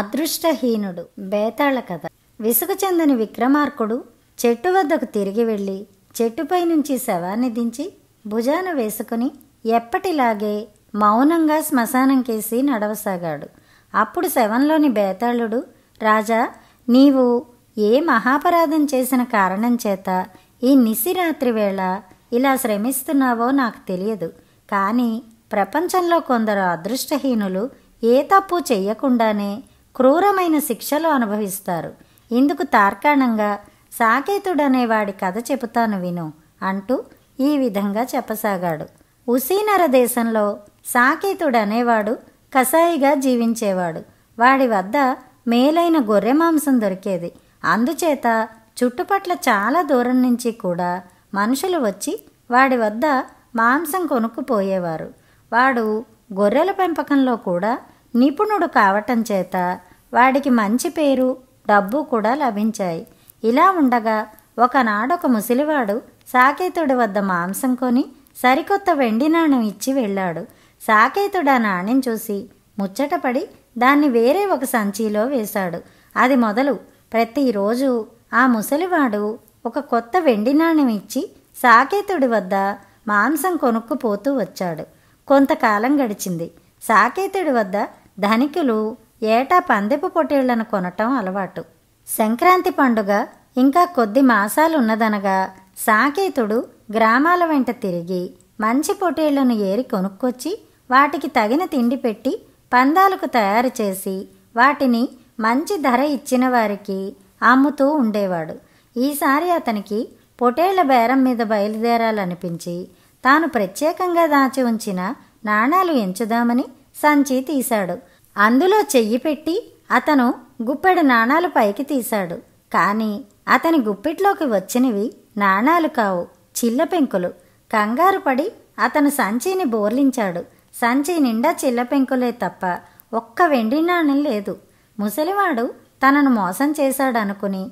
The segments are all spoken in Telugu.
అదృష్టహీనుడు బేతాళ కథ విసుగు చెందని విక్రమార్కుడు చెట్టు వద్దకు తిరిగి వెళ్ళి చెట్టుపై నుంచి శవాన్ని దించి భుజాన వేసుకుని ఎప్పటిలాగే మౌనంగా శ్మశానం కేసి నడవసాగాడు అప్పుడు శవంలోని బేతాళుడు రాజా నీవు ఏ మహాపరాధం చేసిన కారణం చేత ఈ నిసిరాత్రి వేళ ఇలా శ్రమిస్తున్నావో నాకు తెలియదు కానీ ప్రపంచంలో కొందరు అదృష్టహీనులు ఏ తప్పు చెయ్యకుండానే క్రూరమైన శిక్షలు అనుభవిస్తారు ఇందుకు తార్కాణంగా సాకేతుడనేవాడి కథ చెబుతాను విను అంటూ ఈ విధంగా చెప్పసాగాడు ఉసీనర దేశంలో సాకేతుడనేవాడు కసాయిగా జీవించేవాడు వాడి వద్ద మేలైన గొర్రె మాంసం దొరికేది అందుచేత చుట్టుపట్ల చాలా దూరం నుంచి కూడా మనుషులు వచ్చి వాడి వద్ద మాంసం కొనుక్కుపోయేవారు వాడు గొర్రెల పెంపకంలో కూడా నిపుణుడు కావటం చేత వాడికి మంచి పేరు డబ్బు కూడా లభించాయి ఇలా ఉండగా ఒకనాడొక ముసలివాడు సాకేతుడి వద్ద మాంసం కొని సరికొత్త వెండి నాణం ఇచ్చి వెళ్ళాడు సాకేతుడు ఆ నాణెం చూసి ముచ్చటపడి దాన్ని వేరే ఒక సంచిలో వేశాడు అది మొదలు ప్రతిరోజు ఆ ముసలివాడు ఒక కొత్త వెండి నాణ్యం ఇచ్చి సాకేతుడి వద్ద మాంసం కొనుక్కుపోతూ వచ్చాడు కొంతకాలం గడిచింది సాకేతుడి వద్ద ధనికులు ఏటా పందెపు పొట్టేళ్లను కొనటం అలవాటు సంక్రాంతి పండుగ ఇంకా కొద్ది మాసాలున్నదనగా సాకేతుడు గ్రామాల వెంట తిరిగి మంచి పొట్టేళ్లను ఏరి కొనుక్కొచ్చి వాటికి తగిన తిండి పెట్టి పందాలకు తయారు చేసి వాటిని మంచి ధర ఇచ్చిన వారికి అమ్ముతూ ఉండేవాడు ఈసారి అతనికి పొటేళ్ల బేరం మీద బయలుదేరాలనిపించి తాను ప్రత్యేకంగా దాచి ఉంచిన నాణాలు ఎంచుదామని సంచి తీశాడు అందులో చెయ్యి పెట్టి అతను గుప్పెడు నాణాలు పైకి తీశాడు కానీ అతని గుప్పిట్లోకి వచ్చినవి నాణాలు కావు చిల్లపెంకులు కంగారు పడి అతను సంచిని బోర్లించాడు సంచి నిండా చిల్లపెంకులే తప్ప ఒక్క వెండి నాణ్యం లేదు ముసలివాడు తనను మోసం చేశాడనుకుని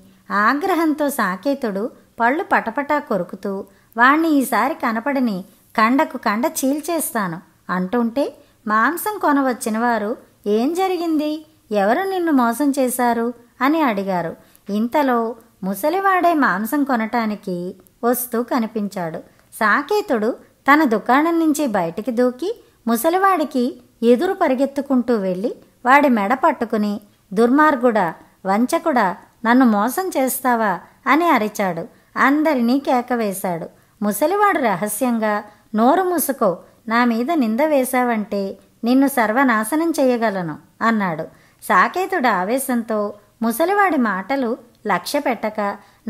ఆగ్రహంతో సాకేతుడు పళ్ళు పటపటా కొరుకుతూ వాణ్ణి ఈసారి కనపడని కండకు కండ చీల్చేస్తాను అంటుంటే మాంసం కొనవచ్చిన వారు ఏం జరిగింది ఎవరు నిన్ను మోసం చేశారు అని అడిగారు ఇంతలో ముసలివాడే మాంసం కొనటానికి వస్తూ కనిపించాడు సాకేతుడు తన దుకాణం నుంచి బయటికి దూకి ముసలివాడికి ఎదురు పరిగెత్తుకుంటూ వెళ్ళి వాడి మెడ పట్టుకుని దుర్మార్గుడా వంచకుడా నన్ను మోసం చేస్తావా అని అరిచాడు అందరినీ కేకవేశాడు ముసలివాడు రహస్యంగా నోరు ముసుకో నా మీద నింద వేశావంటే నిన్ను సర్వనాశనం చేయగలను అన్నాడు సాకేతుడు ఆవేశంతో ముసలివాడి మాటలు లక్ష్య పెట్టక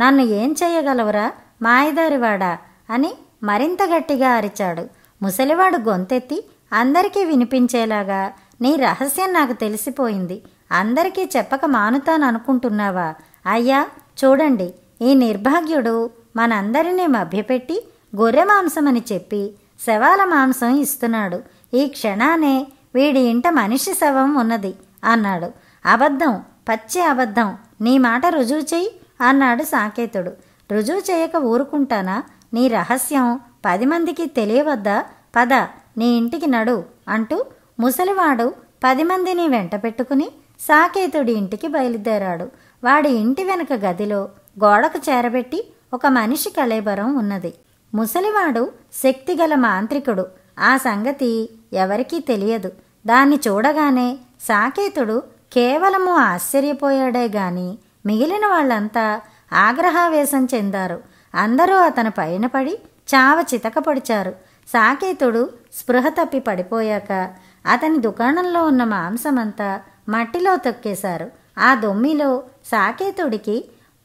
నన్ను ఏం చేయగలవురా మాయదారివాడా అని మరింత గట్టిగా అరిచాడు ముసలివాడు గొంతెత్తి అందరికీ వినిపించేలాగా నీ రహస్యం నాకు తెలిసిపోయింది అందరికీ చెప్పక మానుతాననుకుంటున్నావా అయ్యా చూడండి ఈ నిర్భాగ్యుడు మనందరినీ మభ్యపెట్టి గొర్రె మాంసమని చెప్పి శవాల మాంసం ఇస్తున్నాడు ఈ క్షణానే వీడి ఇంట మనిషి శవం ఉన్నది అన్నాడు అబద్ధం పచ్చి అబద్ధం నీ మాట రుజువు చెయ్యి అన్నాడు సాకేతుడు రుజువు చేయక ఊరుకుంటానా నీ రహస్యం పది మందికి తెలియవద్దా పద నీ ఇంటికి నడు అంటూ ముసలివాడు పది మందిని వెంట పెట్టుకుని సాకేతుడి ఇంటికి బయలుదేరాడు వాడి ఇంటి వెనుక గదిలో గోడకు చేరబెట్టి ఒక మనిషి కళేబరం ఉన్నది ముసలివాడు శక్తిగల మాంత్రికుడు ఆ సంగతి ఎవరికీ తెలియదు దాన్ని చూడగానే సాకేతుడు కేవలము ఆశ్చర్యపోయాడే గాని మిగిలిన వాళ్ళంతా ఆగ్రహావేశం చెందారు అందరూ అతని పైన పడి చావ చితకపడిచారు సాకేతుడు స్పృహ తప్పి పడిపోయాక అతని దుకాణంలో ఉన్న మాంసమంతా మట్టిలో తొక్కేశారు ఆ దొమ్మిలో సాకేతుడికి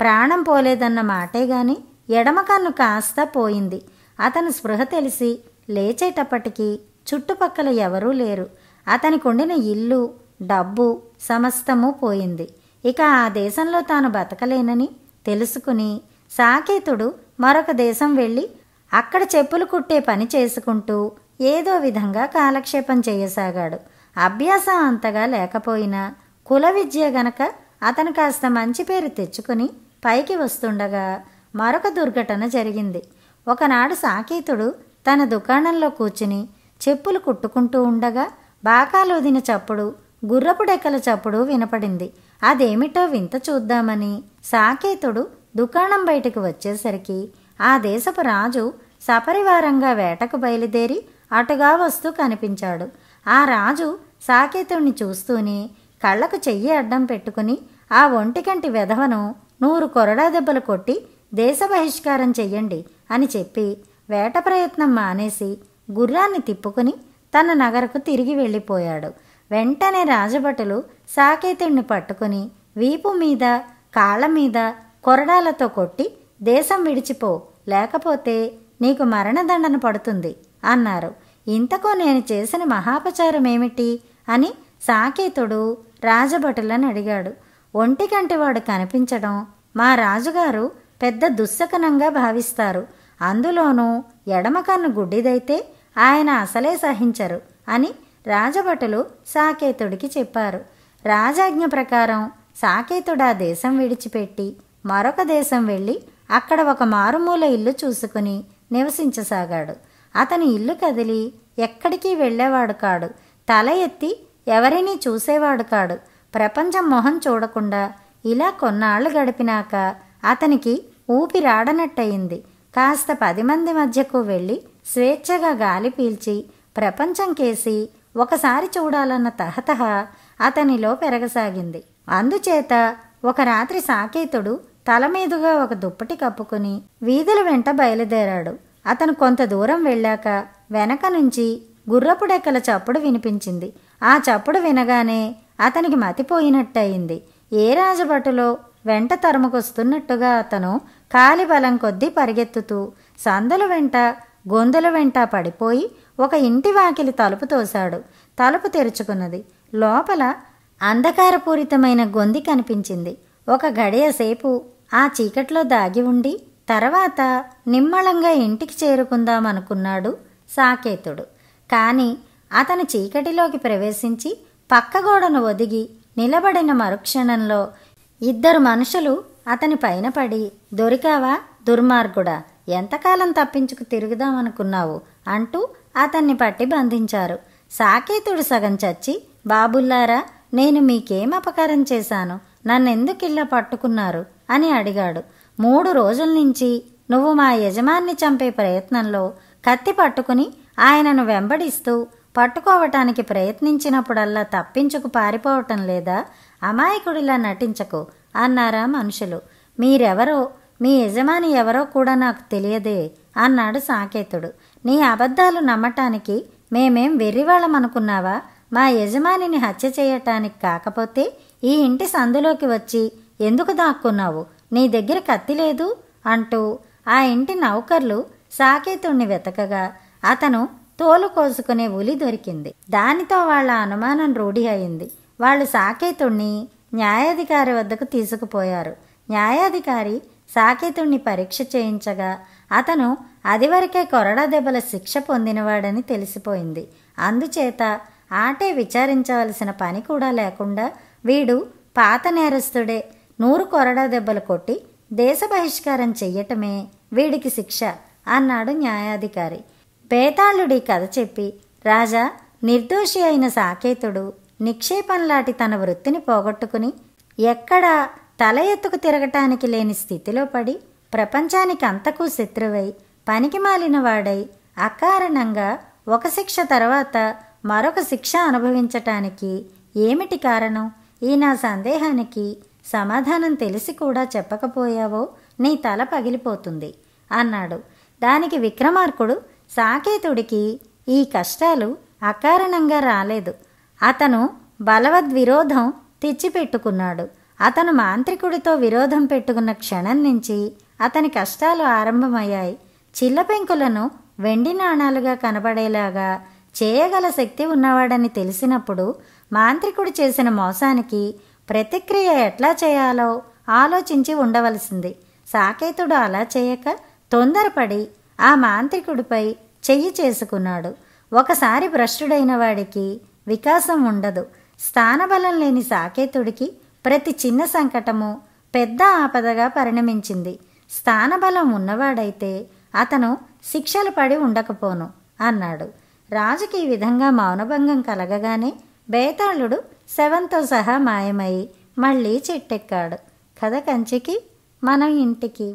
ప్రాణం పోలేదన్న మాటే గాని ఎడమ కన్ను కాస్త పోయింది అతను స్పృహ తెలిసి లేచేటప్పటికీ చుట్టుపక్కల ఎవరూ లేరు అతనికి ఉండిన ఇల్లు డబ్బు సమస్తము పోయింది ఇక ఆ దేశంలో తాను బతకలేనని తెలుసుకుని సాకేతుడు మరొక దేశం వెళ్ళి అక్కడ చెప్పులు కుట్టే పని చేసుకుంటూ ఏదో విధంగా కాలక్షేపం చేయసాగాడు అభ్యాసం అంతగా లేకపోయినా కుల విద్య గనక అతను కాస్త మంచి పేరు తెచ్చుకుని పైకి వస్తుండగా మరొక దుర్ఘటన జరిగింది ఒకనాడు సాకేతుడు తన దుకాణంలో కూర్చుని చెప్పులు కుట్టుకుంటూ ఉండగా బాకాలోదిన చప్పుడు గుర్రపు డెక్కల చప్పుడు వినపడింది అదేమిటో వింత చూద్దామని సాకేతుడు దుకాణం బయటకు వచ్చేసరికి ఆ దేశపు రాజు సపరివారంగా వేటకు బయలుదేరి అటుగా వస్తూ కనిపించాడు ఆ రాజు సాకేతుణ్ణి చూస్తూనే కళ్ళకు చెయ్యి అడ్డం పెట్టుకుని ఆ ఒంటికంటి వెధవను నూరు కొరడా దెబ్బలు కొట్టి దేశ బహిష్కారం చెయ్యండి అని చెప్పి వేట ప్రయత్నం మానేసి గుర్రాన్ని తిప్పుకుని తన నగరకు తిరిగి వెళ్ళిపోయాడు వెంటనే రాజభటులు సాకేతుణ్ణి పట్టుకుని వీపు మీద కాళ్ళ మీద కొరడాలతో కొట్టి దేశం విడిచిపో లేకపోతే నీకు మరణదండన పడుతుంది అన్నారు ఇంతకు నేను చేసిన మహాపచారం ఏమిటి అని సాకేతుడు రాజభటులను అడిగాడు వాడు కనిపించడం మా రాజుగారు పెద్ద దుస్సకనంగా భావిస్తారు అందులోనూ ఎడమకన్ను గుడ్డిదైతే ఆయన అసలే సహించరు అని రాజభటులు సాకేతుడికి చెప్పారు రాజాజ్ఞ ప్రకారం సాకేతుడు ఆ దేశం విడిచిపెట్టి మరొక దేశం వెళ్ళి అక్కడ ఒక మారుమూల ఇల్లు చూసుకుని నివసించసాగాడు అతని ఇల్లు కదిలి ఎక్కడికి వెళ్ళేవాడు కాడు తల ఎత్తి ఎవరినీ చూసేవాడు కాడు ప్రపంచం మొహం చూడకుండా ఇలా కొన్నాళ్ళు గడిపినాక అతనికి ఊపిరాడనట్టయింది కాస్త పది మంది మధ్యకు వెళ్ళి స్వేచ్ఛగా గాలి పీల్చి ప్రపంచం కేసి ఒకసారి చూడాలన్న తహతహ అతనిలో పెరగసాగింది అందుచేత ఒక రాత్రి సాకేతుడు తల మీదుగా ఒక దుప్పటి కప్పుకుని వీధుల వెంట బయలుదేరాడు అతను కొంత దూరం వెళ్ళాక వెనక నుంచి గుర్రపుడెక్కల చప్పుడు వినిపించింది ఆ చప్పుడు వినగానే అతనికి మతిపోయినట్టయింది ఏ రాజభటులో వెంట తరుముకొస్తున్నట్టుగా అతను కాలిబలం కొద్దీ పరిగెత్తుతూ సందలు వెంట గొంతుల వెంట పడిపోయి ఒక ఇంటి వాకిలి తలుపు తోశాడు తలుపు తెరుచుకున్నది లోపల అంధకారపూరితమైన గొంది కనిపించింది ఒక గడియసేపు ఆ చీకట్లో దాగి ఉండి తర్వాత నిమ్మళంగా ఇంటికి చేరుకుందామనుకున్నాడు సాకేతుడు కానీ అతను చీకటిలోకి ప్రవేశించి పక్కగోడను ఒదిగి నిలబడిన మరుక్షణంలో ఇద్దరు మనుషులు అతని పైన పడి దొరికావా దుర్మార్గుడా ఎంతకాలం తప్పించుకు తిరుగుదామనుకున్నావు అంటూ అతన్ని పట్టి బంధించారు సాకేతుడు సగం చచ్చి బాబుల్లారా నేను మీకేం అపకారం చేశాను నన్నెందుకు పట్టుకున్నారు అని అడిగాడు మూడు రోజుల నుంచి నువ్వు మా యజమాన్ని చంపే ప్రయత్నంలో కత్తి పట్టుకుని ఆయనను వెంబడిస్తూ పట్టుకోవటానికి ప్రయత్నించినప్పుడల్లా తప్పించుకు పారిపోవటం లేదా అమాయకుడిలా నటించకు అన్నారా మనుషులు మీరెవరో మీ యజమాని ఎవరో కూడా నాకు తెలియదే అన్నాడు సాకేతుడు నీ అబద్ధాలు నమ్మటానికి మేమేం వెర్రివాళ్ళం అనుకున్నావా మా యజమానిని హత్య చేయటానికి కాకపోతే ఈ ఇంటి సందులోకి వచ్చి ఎందుకు దాక్కున్నావు నీ దగ్గర కత్తి లేదు అంటూ ఆ ఇంటి నౌకర్లు సాకేతుణ్ణి వెతకగా అతను తోలు కోసుకునే ఉలి దొరికింది దానితో వాళ్ళ అనుమానం రూఢి అయింది వాళ్ళు సాకేతుణ్ణి న్యాయాధికారి వద్దకు తీసుకుపోయారు న్యాయాధికారి సాకేతుణ్ణి పరీక్ష చేయించగా అతను అదివరకే కొరడా దెబ్బల శిక్ష పొందినవాడని తెలిసిపోయింది అందుచేత ఆటే విచారించవలసిన పని కూడా లేకుండా వీడు పాత నేరస్తుడే నూరు కొరడా దెబ్బలు కొట్టి దేశ బహిష్కారం చెయ్యటమే వీడికి శిక్ష అన్నాడు న్యాయాధికారి బేతాళుడి కథ చెప్పి రాజా నిర్దోషి అయిన సాకేతుడు నిక్షేపంలాంటి తన వృత్తిని పోగొట్టుకుని ఎక్కడా తల ఎత్తుకు తిరగటానికి లేని స్థితిలో పడి ప్రపంచానికి అంతకు శత్రువై పనికి వాడై అకారణంగా ఒక శిక్ష తర్వాత మరొక శిక్ష అనుభవించటానికి ఏమిటి కారణం ఈ నా సందేహానికి సమాధానం తెలిసి కూడా చెప్పకపోయావో నీ తల పగిలిపోతుంది అన్నాడు దానికి విక్రమార్కుడు సాకేతుడికి ఈ కష్టాలు అకారణంగా రాలేదు అతను బలవద్విరోధం తెచ్చిపెట్టుకున్నాడు అతను మాంత్రికుడితో విరోధం పెట్టుకున్న క్షణం నుంచి అతని కష్టాలు ఆరంభమయ్యాయి చిల్లపెంకులను వెండి నాణాలుగా కనబడేలాగా చేయగల శక్తి ఉన్నవాడని తెలిసినప్పుడు మాంత్రికుడు చేసిన మోసానికి ప్రతిక్రియ ఎట్లా చేయాలో ఆలోచించి ఉండవలసింది సాకేతుడు అలా చేయక తొందరపడి ఆ మాంత్రికుడిపై చెయ్యి చేసుకున్నాడు ఒకసారి భ్రష్టుడైన వాడికి వికాసం ఉండదు స్థానబలం లేని సాకేతుడికి ప్రతి చిన్న సంకటము పెద్ద ఆపదగా పరిణమించింది స్థానబలం ఉన్నవాడైతే అతను శిక్షలు పడి ఉండకపోను అన్నాడు రాజుకి ఈ విధంగా మౌనభంగం కలగగానే బేతాళుడు శవంతో సహా మాయమై మళ్ళీ చెట్టెక్కాడు కథ కంచికి మనం ఇంటికి